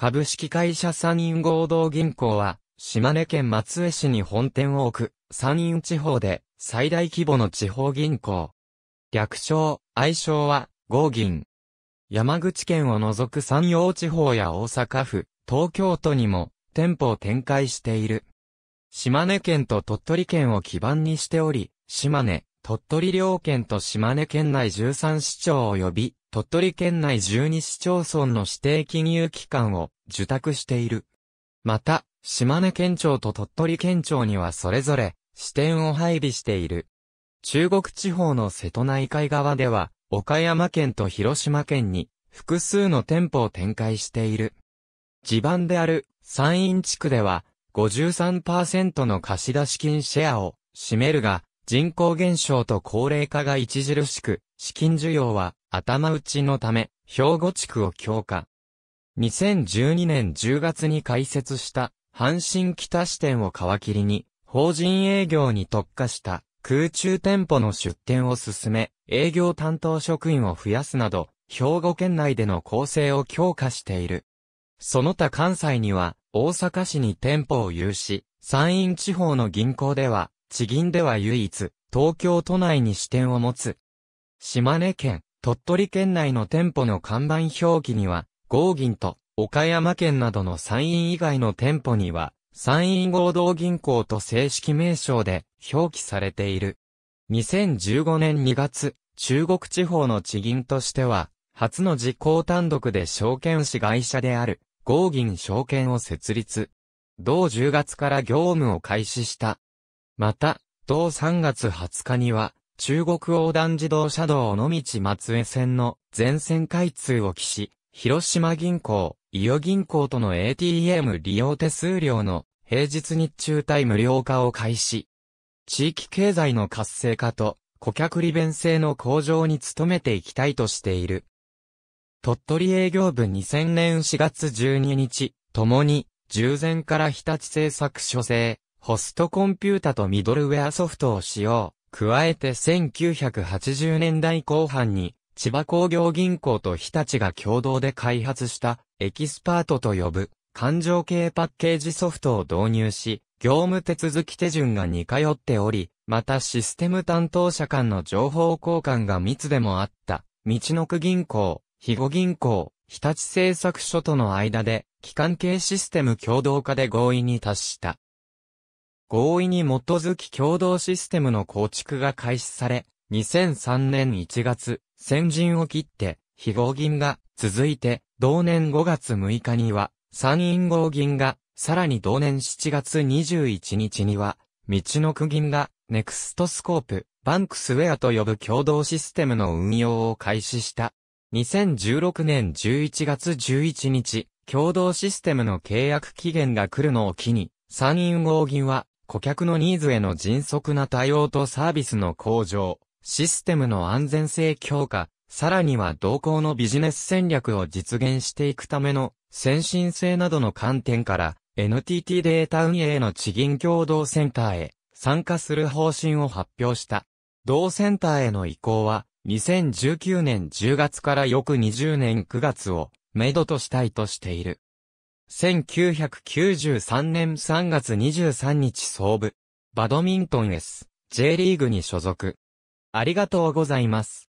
株式会社山陰合同銀行は、島根県松江市に本店を置く、山陰地方で最大規模の地方銀行。略称、愛称は、合銀。山口県を除く山陽地方や大阪府、東京都にも店舗を展開している。島根県と鳥取県を基盤にしており、島根、鳥取両県と島根県内13市町呼び鳥取県内12市町村の指定金融機関を受託している。また、島根県庁と鳥取県庁にはそれぞれ支店を配備している。中国地方の瀬戸内海側では、岡山県と広島県に複数の店舗を展開している。地盤である山陰地区では53%の貸出金シェアを占めるが、人口減少と高齢化が著しく、資金需要は頭打ちのため、兵庫地区を強化。2012年10月に開設した阪神北支店を皮切りに、法人営業に特化した空中店舗の出店を進め、営業担当職員を増やすなど、兵庫県内での構成を強化している。その他関西には、大阪市に店舗を有し、山陰地方の銀行では、地銀では唯一、東京都内に支店を持つ。島根県、鳥取県内の店舗の看板表記には、合銀と、岡山県などの山陰以外の店舗には、山陰合同銀行と正式名称で表記されている。2015年2月、中国地方の地銀としては、初の実行単独で証券市会社である、合銀証券を設立。同10月から業務を開始した。また、同3月20日には、中国横断自動車道の道松江線の全線開通を期し、広島銀行、伊予銀行との ATM 利用手数料の平日日中対無料化を開始。地域経済の活性化と顧客利便性の向上に努めていきたいとしている。鳥取営業部2000年4月12日、共に、従前から日立製作所製、ホストコンピュータとミドルウェアソフトを使用。加えて1980年代後半に、千葉工業銀行と日立が共同で開発した、エキスパートと呼ぶ、感情系パッケージソフトを導入し、業務手続き手順が似通っており、またシステム担当者間の情報交換が密でもあった、道のく銀行、肥後銀行、日立製作所との間で、機関系システム共同化で合意に達した。合意に基づき共同システムの構築が開始され、2003年1月、先陣を切って、非合銀が続いて、同年5月6日には、参院合銀が、さらに同年7月21日には、道の区銀が、ネクストスコープ、バンクスウェアと呼ぶ共同システムの運用を開始した。2016年11月11日、共同システムの契約期限が来るのを機に、参院合銀は、顧客のニーズへの迅速な対応とサービスの向上、システムの安全性強化、さらには同行のビジネス戦略を実現していくための先進性などの観点から NTT データ運営の地銀共同センターへ参加する方針を発表した。同センターへの移行は2019年10月から翌20年9月をめどとしたいとしている。1993年3月23日総部。バドミントン S。J リーグに所属。ありがとうございます。